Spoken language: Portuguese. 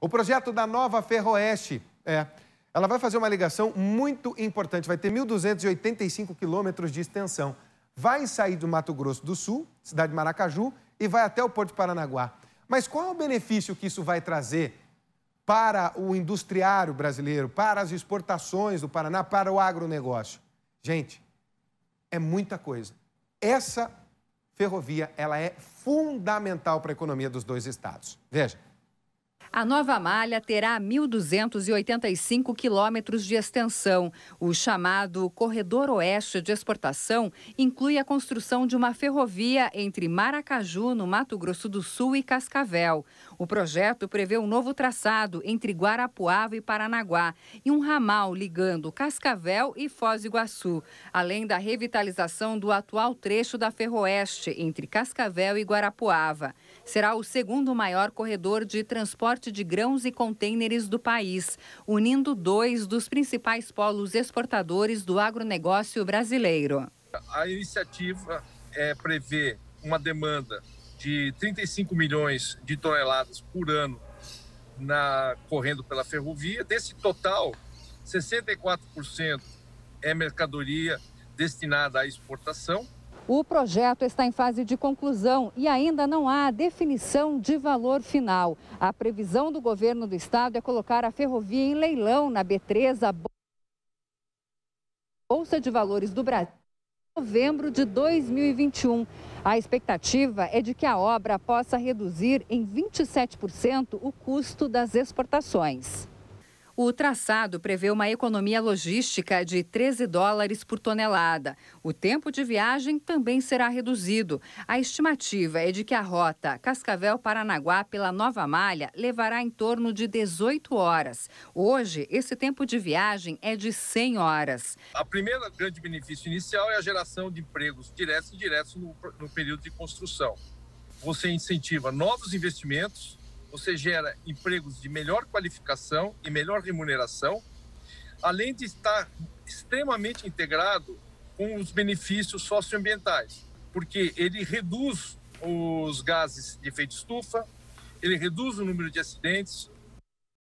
O projeto da nova Ferroeste é. Ela vai fazer uma ligação muito importante, vai ter 1.285 quilômetros de extensão. Vai sair do Mato Grosso do Sul, cidade de Maracaju, e vai até o Porto de Paranaguá. Mas qual é o benefício que isso vai trazer para o industriário brasileiro, para as exportações do Paraná, para o agronegócio? Gente, é muita coisa. Essa ferrovia, ela é fundamental para a economia dos dois estados. Veja. A nova malha terá 1.285 quilômetros de extensão. O chamado Corredor Oeste de Exportação inclui a construção de uma ferrovia entre Maracaju, no Mato Grosso do Sul, e Cascavel. O projeto prevê um novo traçado entre Guarapuava e Paranaguá e um ramal ligando Cascavel e Foz do Iguaçu, além da revitalização do atual trecho da Ferroeste entre Cascavel e Guarapuava. Será o segundo maior corredor de transporte transporte de grãos e contêineres do país, unindo dois dos principais polos exportadores do agronegócio brasileiro. A iniciativa é, prevê uma demanda de 35 milhões de toneladas por ano na, correndo pela ferrovia. Desse total, 64% é mercadoria destinada à exportação o projeto está em fase de conclusão e ainda não há definição de valor final. A previsão do governo do estado é colocar a ferrovia em leilão na B3, a Bolsa de Valores do Brasil, em novembro de 2021. A expectativa é de que a obra possa reduzir em 27% o custo das exportações. O traçado prevê uma economia logística de 13 dólares por tonelada. O tempo de viagem também será reduzido. A estimativa é de que a rota Cascavel-Paranaguá pela nova malha levará em torno de 18 horas. Hoje, esse tempo de viagem é de 100 horas. A primeira grande benefício inicial é a geração de empregos diretos e indiretos no, no período de construção. Você incentiva novos investimentos você gera empregos de melhor qualificação e melhor remuneração, além de estar extremamente integrado com os benefícios socioambientais, porque ele reduz os gases de efeito estufa, ele reduz o número de acidentes,